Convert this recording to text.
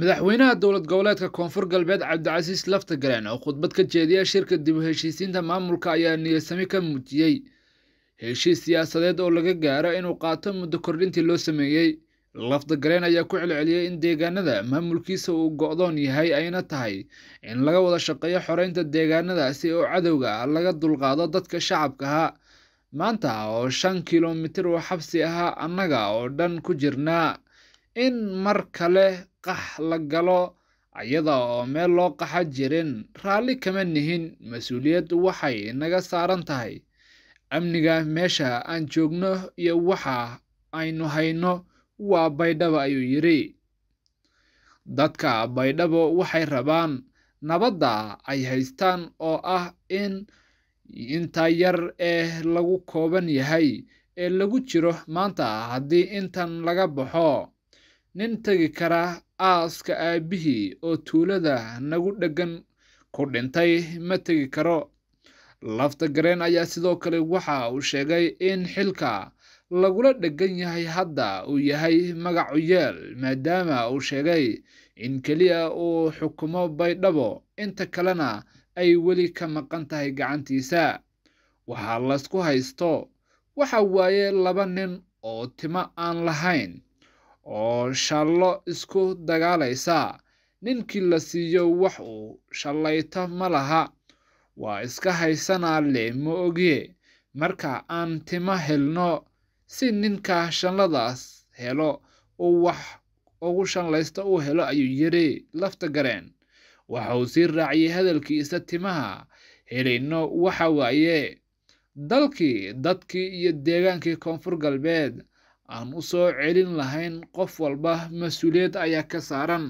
madaxweynaha dowlad goboleedka koonfur galbeed cabdicasiis lafta galeen oo khudbad ka jeediya shirka dib u heshiisiinta maamulka ayaa niyadsami ka muujiyey heshiis siyaasadeed oo laga gaaro inuu qaato muddo kordhintii loo sameeyey lafta galeen ayaa ku celceliyey in deegaanada maamulkiisa uu go'doon yahay ayna tahay in laga wada shaqeeyo xoreynta deegaanadaasi oo cadowga laga dulqaado dadka shacabkaha maanta oo shan kilomitir oo xabsi ahaa annaga oo dhan ku jirnaa in mar kale qax la galo ayada oo meel loo qaxa jirin raalli kama nihin mas-uuliyad waxay naga saaran tahay amniga meesha aan joogno iyo waxa aynu hayno waa baydhabo ayuu yidhi dadka baydhabo waxay rabaan nabadda ay haystaan oo ah in inta yar ee lagu kooban yahay ee lagu jiro maanta haddii intan laga baxo nin tegi kara aaska aabihii oo tuulada nagu dheggan ku dhintay ma tegi karo lafta gareen ayaa sidoo kale waxa uu sheegay in xilka lagula dheggan yahay hadda uu yahay magacu yeel maadaama uu sheegay in keliya uu xukumo baydhabo inta kalena ay weli ka maqan tahay gacantiisa waxaa laysku haysto waxa waaye laba nin oo timo aan lahayn oo shallo isku dagaalaysa ninkii la siiyo wax uu shallayto ma laha waa iska haysanaa le ma ogiye marka aan timo helno si ninka shanladaas helo uu wax ugu shanlaysta uu helo ayuu yidhi lafta gareen waxa sii raaciyey hadalkiisa timaha helayno waxa waaye dalkii dadkii iyo deegaankii koonfur galbeed aan u soo celin lahayn qof walba mas-uuliyad ayaa ka saaran